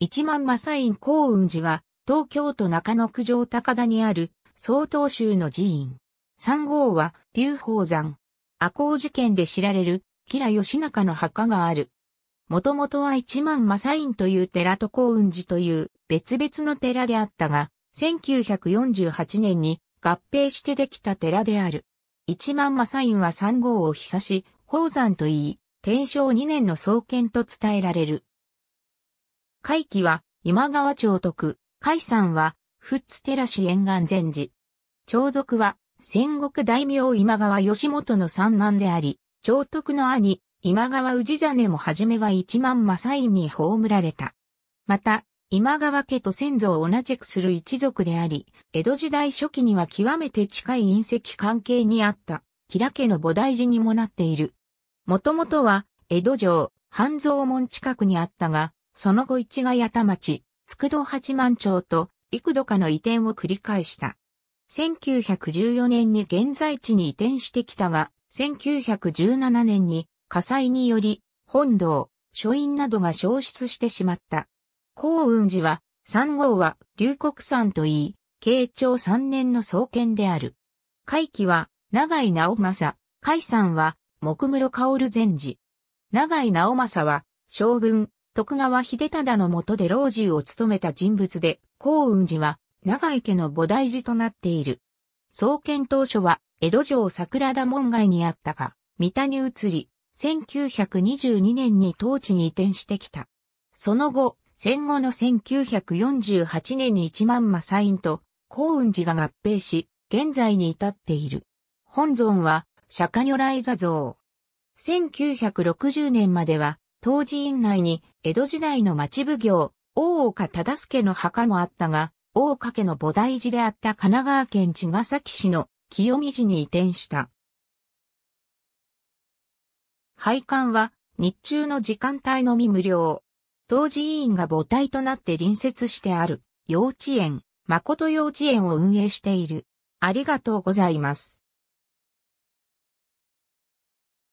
一万マサイン幸雲寺は、東京都中野区城高田にある、曹洞宗の寺院。三号は、龍宝山。阿光寺県で知られる、吉良義仲の墓がある。もともとは一万マサインという寺と幸雲寺という別々の寺であったが、1948年に合併してできた寺である。一万マサインは三号を久し、宝山と言い、天正2年の創建と伝えられる。海記は今川町徳、海山は富津寺市沿岸禅寺。朝徳は戦国大名今川義元の三男であり、朝徳の兄、今川氏真もはじめは一万正院に葬られた。また、今川家と先祖を同じくする一族であり、江戸時代初期には極めて近い隕石関係にあった、吉良家の菩提寺にもなっている。もともとは、江戸城、半蔵門近くにあったが、その後市ヶ谷田町、筑道八幡町と幾度かの移転を繰り返した。1914年に現在地に移転してきたが、1917年に火災により本堂、書院などが消失してしまった。幸運寺は、三号は龍谷山といい、慶長三年の創建である。会期は、長井直政、海んは、木室薫禅寺。長井直政は、将軍、徳川秀忠の下で老中を務めた人物で、幸雲寺は、長井家の菩提寺となっている。創建当初は、江戸城桜田門外にあったが、三田に移り、1922年に当地に移転してきた。その後、戦後の1948年に一万馬サインと幸雲寺が合併し、現在に至っている。本尊は、釈迦如来座像。1960年までは、当寺院内に江戸時代の町奉行、大岡忠助の墓もあったが、大岡家の菩提寺であった神奈川県茅ヶ崎市の清見寺に移転した。配管は日中の時間帯のみ無料。当寺委員が母体となって隣接してある幼稚園、誠幼稚園を運営している。ありがとうございます。